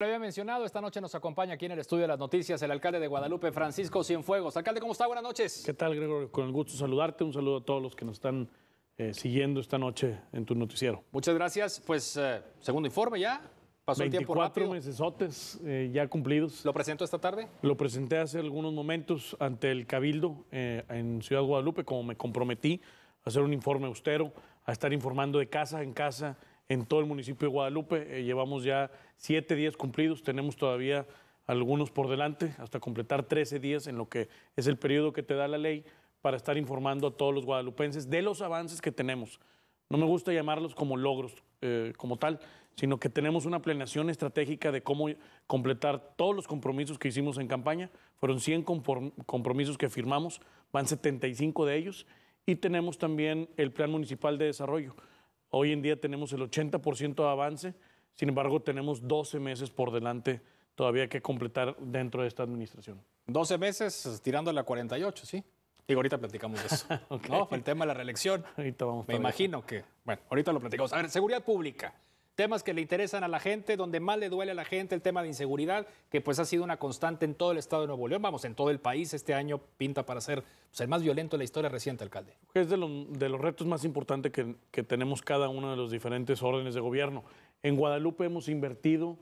Lo había mencionado, esta noche nos acompaña aquí en el estudio de las noticias el alcalde de Guadalupe, Francisco Cienfuegos. Alcalde, ¿cómo está? Buenas noches. ¿Qué tal, Gregorio? Con el gusto de saludarte. Un saludo a todos los que nos están eh, siguiendo esta noche en tu noticiero. Muchas gracias. Pues, eh, segundo informe ya. Pasó el tiempo rápido. mesesotes eh, ya cumplidos. ¿Lo presentó esta tarde? Lo presenté hace algunos momentos ante el Cabildo eh, en Ciudad Guadalupe, como me comprometí a hacer un informe austero, a estar informando de casa en casa en todo el municipio de Guadalupe. Eh, llevamos ya siete días cumplidos, tenemos todavía algunos por delante, hasta completar 13 días en lo que es el periodo que te da la ley para estar informando a todos los guadalupenses de los avances que tenemos. No me gusta llamarlos como logros eh, como tal, sino que tenemos una planeación estratégica de cómo completar todos los compromisos que hicimos en campaña. Fueron 100 compromisos que firmamos, van 75 de ellos, y tenemos también el Plan Municipal de Desarrollo Hoy en día tenemos el 80% de avance, sin embargo tenemos 12 meses por delante todavía que completar dentro de esta administración. 12 meses tirando la 48, ¿sí? Digo, ahorita platicamos eso. el tema de la reelección. Ahorita vamos. Me imagino que, bueno, ahorita lo platicamos. A ver, seguridad pública temas que le interesan a la gente, donde más le duele a la gente el tema de inseguridad, que pues ha sido una constante en todo el estado de Nuevo León, vamos, en todo el país, este año pinta para ser pues, el más violento de la historia reciente, alcalde. Es de, los retos más importantes que, que tenemos cada uno de los diferentes órdenes de gobierno. En Guadalupe hemos invertido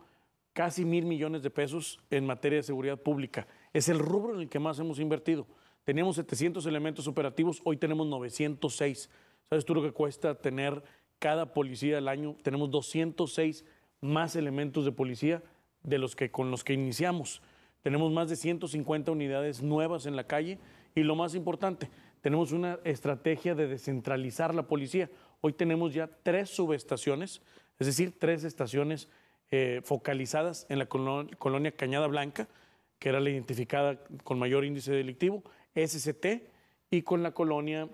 casi mil millones de pesos en materia de seguridad pública. Es el rubro en el que más hemos invertido. Teníamos 700 elementos operativos, hoy tenemos 906. ¿Sabes tú lo que cuesta tener cada policía al año. Tenemos 206 más elementos de policía de los que, con los que iniciamos. Tenemos más de 150 unidades nuevas en la calle y lo más importante, tenemos una estrategia de descentralizar la policía. Hoy tenemos ya tres subestaciones, es decir, tres estaciones eh, focalizadas en la colonia, Cañada Blanca, que era la identificada con mayor índice delictivo, SCT, y con la colonia,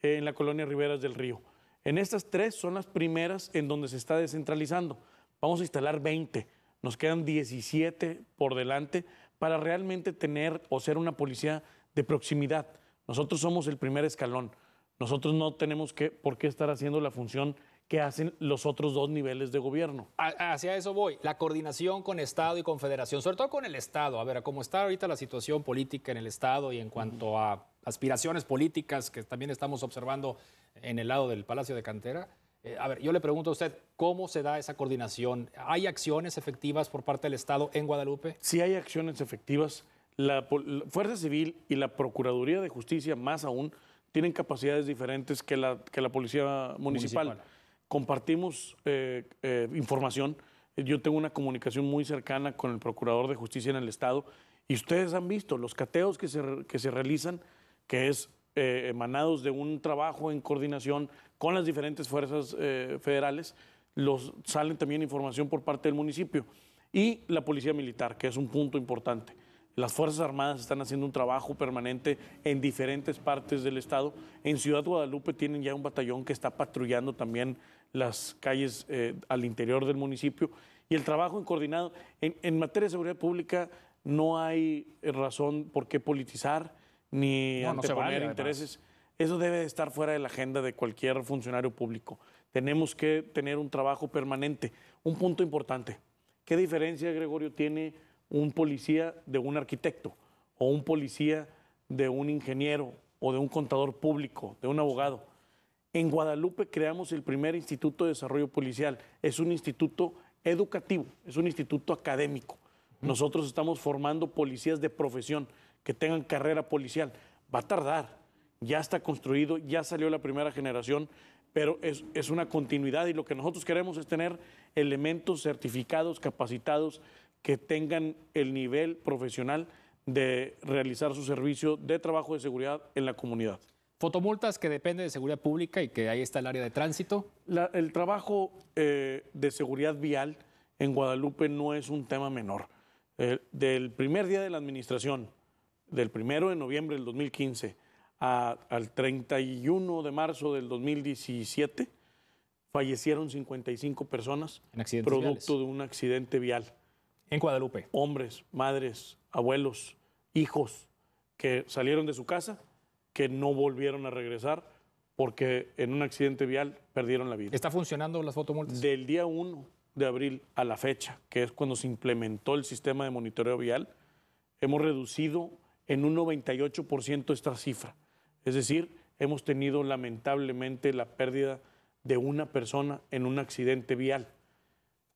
en la colonia Riberas del Río. En estas tres son las primeras en donde se está descentralizando. Vamos a instalar 20, nos quedan 17 por delante para realmente tener o ser una policía de proximidad. Nosotros somos el primer escalón. Nosotros no tenemos que, por qué estar haciendo la función que hacen los otros dos niveles de gobierno. Hacia eso voy, la coordinación con Estado y Confederación, sobre todo con el Estado. A ver, cómo está ahorita la situación política en el Estado y en cuanto a aspiraciones políticas que también estamos observando en el lado del Palacio de Cantera. Eh, a ver, yo le pregunto a usted, ¿cómo se da esa coordinación? ¿Hay acciones efectivas por parte del Estado en Guadalupe? Sí hay acciones efectivas. La, Fuerza Civil y la Procuraduría de Justicia, más aún, tienen capacidades diferentes que la, que la Policía Municipal. Compartimos eh, eh, información. Yo tengo una comunicación muy cercana con el Procurador de Justicia en el Estado y ustedes han visto los cateos que se, que se realizan, que es eh, emanados de un trabajo en coordinación con las diferentes fuerzas eh, federales, los, salen también información por parte del municipio. Y la policía militar, que es un punto importante. Las Fuerzas Armadas están haciendo un trabajo permanente en diferentes partes del estado. En Ciudad Guadalupe tienen ya un batallón que está patrullando también las calles eh, al interior del municipio. Y el trabajo en coordinado, en materia de seguridad pública no hay razón por qué politizar ni anteponer intereses. Eso debe estar fuera de la agenda de cualquier funcionario público. Tenemos que tener un trabajo permanente. Un punto importante. ¿Qué diferencia, Gregorio, tiene un policía de un arquitecto o un policía de un ingeniero o de un contador público, de un abogado? En Guadalupe creamos el primer Instituto de Desarrollo Policial. Es un instituto educativo, es un instituto académico. Nosotros estamos formando policías de profesión que tengan carrera policial. Va a tardar, ya está construido, ya salió la primera generación, pero es, una continuidad y lo que nosotros queremos es tener elementos certificados, capacitados, que tengan el nivel profesional de realizar su servicio de trabajo de seguridad en la comunidad. Fotomultas que depende de seguridad pública y que ahí está el área de tránsito. el trabajo eh, de seguridad vial en Guadalupe no es un tema menor. del primer día de la administración del 1 de noviembre del 2015 al 31 de marzo del 2017, fallecieron 55 personas producto de un accidente vial. En Guadalupe. Hombres, madres, abuelos, hijos que salieron de su casa, que no volvieron a regresar porque en un accidente vial perdieron la vida. ¿Está funcionando las fotomultas? Del día 1 de abril a la fecha, que es cuando se implementó el sistema de monitoreo vial, hemos reducido en un 98% esta cifra. Es decir, hemos tenido lamentablemente la pérdida de una persona en un accidente vial.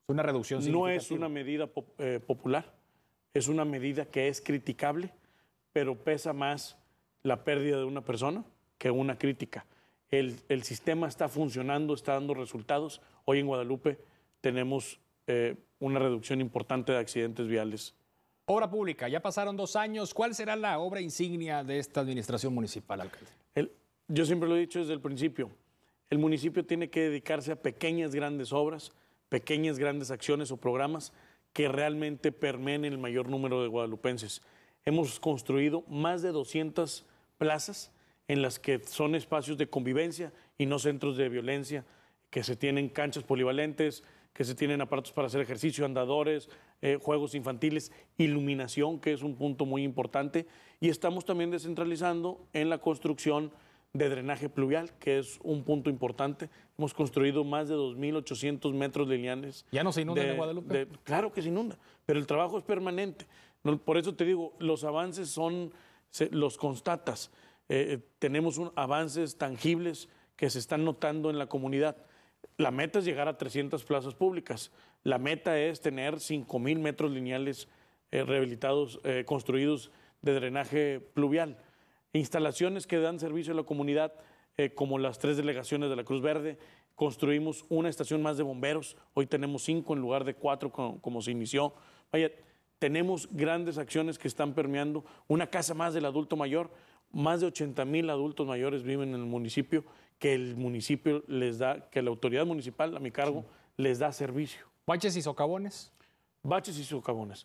Es Una reducción No es una medida eh, popular, es una medida que es criticable, pero pesa más la pérdida de una persona que una crítica. El, sistema está funcionando, está dando resultados. Hoy en Guadalupe tenemos eh, una reducción importante de accidentes viales Obra pública, ya pasaron dos años. ¿Cuál será la obra insignia de esta administración municipal, alcalde? yo siempre lo he dicho desde el principio. El municipio tiene que dedicarse a pequeñas, grandes obras, pequeñas, grandes acciones o programas que realmente permeen el mayor número de guadalupenses. Hemos construido más de 200 plazas en las que son espacios de convivencia y no centros de violencia, que se tienen canchas polivalentes, que se tienen aparatos para hacer ejercicio, andadores, eh, juegos infantiles, iluminación, que es un punto muy importante, y estamos también descentralizando en la construcción de drenaje pluvial, que es un punto importante. Hemos construido más de 2.800 metros lineales. ¿Ya no se inunda de, en Guadalupe? claro que se inunda, pero el trabajo es permanente. por eso te digo, los avances son, los constatas. Eh, eh, tenemos un, avances tangibles que se están notando en la comunidad. La meta es llegar a 300 plazas públicas. La meta es tener mil metros lineales eh, rehabilitados, eh, construidos de drenaje pluvial. Instalaciones que dan servicio a la comunidad, eh, como las tres delegaciones de la Cruz Verde. Construimos una estación más de bomberos. Hoy tenemos cinco en lugar de cuatro, como, se inició. Vaya, tenemos grandes acciones que están permeando. Una casa más del adulto mayor. Más de 80 mil adultos mayores viven en el municipio que el municipio les da, que la autoridad municipal a mi cargo les da servicio. ¿Baches y socavones? Baches y socavones.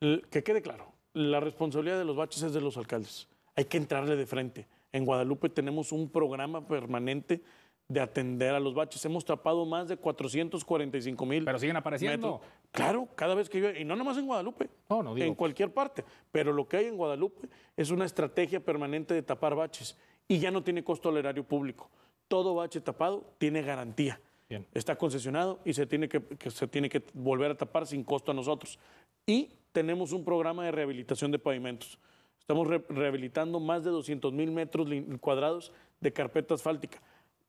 Que quede claro, la responsabilidad de los baches es de los alcaldes. Hay que entrarle de frente. En Guadalupe tenemos un programa permanente de atender a los baches. Hemos tapado más de 445 mil. Pero siguen apareciendo. Claro, cada vez que yo. Y no nomás en Guadalupe. No, no digo. En cualquier parte. Pero lo que hay en Guadalupe es una estrategia permanente de tapar baches. Y ya no tiene costo al erario público todo bache tapado tiene garantía. Está concesionado y se tiene que, se tiene que volver a tapar sin costo a nosotros. Y tenemos un programa de rehabilitación de pavimentos. Estamos rehabilitando más de 200 mil metros cuadrados de carpeta asfáltica.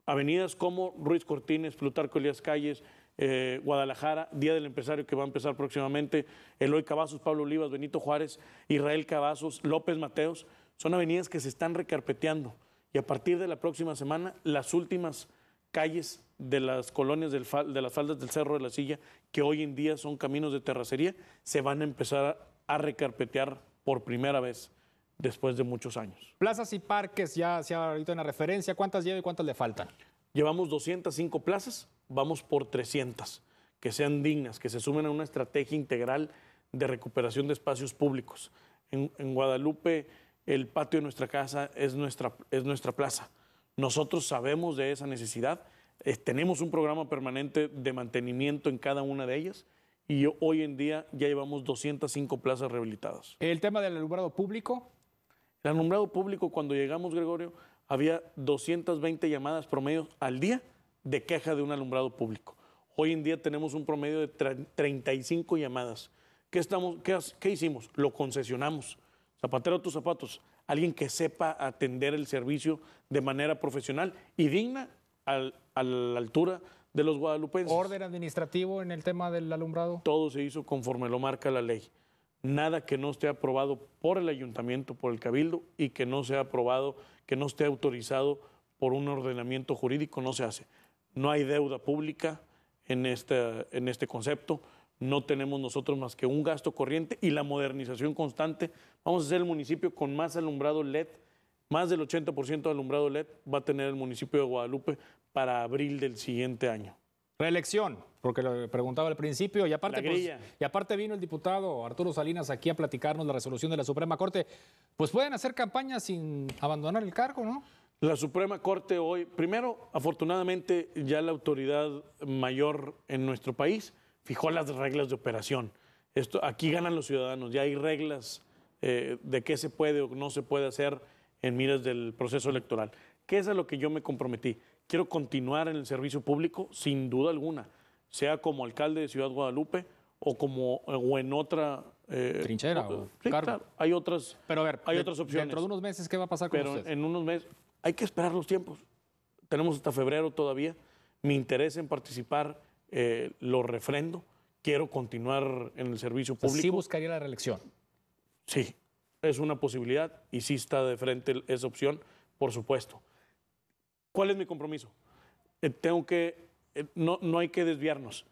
Avenidas como Ruiz Cortines, Plutarco Elías Calles, eh, Guadalajara, Día del Empresario que va a empezar próximamente, Eloy Cavazos, Pablo Olivas, Benito Juárez, Israel Cavazos, López Mateos, son avenidas que se están recarpeteando y a partir de la próxima semana las últimas calles de las colonias de las faldas del Cerro de la Silla, que hoy en día son caminos de terracería, se van a empezar a, recarpetear por primera vez después de muchos años. Plazas y parques, ya se ha ahorita una referencia, ¿cuántas lleva y cuántas le faltan? Llevamos 205 plazas, vamos por 300, que sean dignas, que se sumen a una estrategia integral de recuperación de espacios públicos. en Guadalupe el patio de nuestra casa es nuestra, es nuestra plaza. Nosotros sabemos de esa necesidad, eh, tenemos un programa permanente de mantenimiento en cada una de ellas y hoy en día ya llevamos 205 plazas rehabilitadas. ¿El tema del alumbrado público? El alumbrado público, cuando llegamos, Gregorio, había 220 llamadas promedio al día de queja de un alumbrado público. Hoy en día tenemos un promedio de 35 llamadas. estamos, qué hicimos? Lo concesionamos zapatero tus zapatos, alguien que sepa atender el servicio de manera profesional y digna a la altura de los guadalupenses. ¿Orden administrativo en el tema del alumbrado? Todo se hizo conforme lo marca la ley. Nada que no esté aprobado por el ayuntamiento, por el cabildo y que no sea aprobado, que no esté autorizado por un ordenamiento jurídico no se hace. No hay deuda pública en este, en este concepto no tenemos nosotros más que un gasto corriente y la modernización constante. Vamos a ser el municipio con más alumbrado LED, más del 80% de alumbrado LED va a tener el municipio de Guadalupe para abril del siguiente año. Reelección, porque lo preguntaba al principio, y aparte, pues, y aparte vino el diputado Arturo Salinas aquí a platicarnos la resolución de la Suprema Corte. Pues pueden hacer campaña sin abandonar el cargo, ¿no? La Suprema Corte hoy, primero, afortunadamente, ya la autoridad mayor en nuestro país fijó las reglas de operación. Esto, aquí ganan los ciudadanos, ya hay reglas eh, de qué se puede o no se puede hacer en miras del proceso electoral. ¿Qué es a lo que yo me comprometí? Quiero continuar en el servicio público, sin duda alguna, sea como alcalde de Ciudad Guadalupe o como o en otra eh, trinchera. O, hay otras, Pero a ver, hay otras opciones. Dentro de unos meses, ¿qué va a pasar con Pero en unos meses, hay que esperar los tiempos. Tenemos hasta febrero todavía. Mi interés en participar eh, lo refrendo. Quiero continuar en el servicio público. ¿Sí buscaría la reelección? Sí, es una posibilidad y sí está de frente esa opción, por supuesto. ¿Cuál es mi compromiso? Eh, tengo que, eh, no, hay que desviarnos,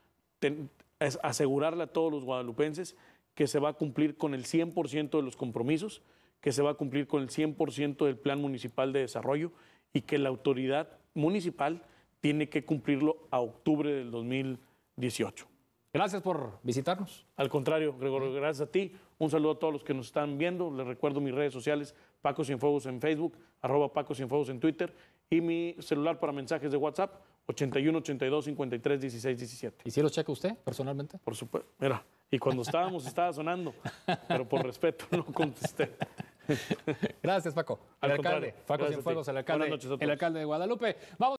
asegurarle a todos los guadalupenses que se va a cumplir con el 100% de los compromisos, que se va a cumplir con el 100% del plan municipal de desarrollo y que la autoridad municipal tiene que cumplirlo a octubre del 2018. Gracias por visitarnos. Al contrario, Gregorio, gracias a ti. Un saludo a todos los que nos están viendo. Les recuerdo mis redes sociales, Paco Cienfuegos en Facebook, arroba Paco Cienfuegos en Twitter y mi celular para mensajes de WhatsApp, 81 82 53 16 17. ¿Y si los checa usted personalmente? Por supuesto. Mira, y cuando estábamos estaba sonando, pero por respeto no contesté. Gracias, Paco. Al alcalde, Paco Cienfuegos, el alcalde, el alcalde de Guadalupe. Vamos.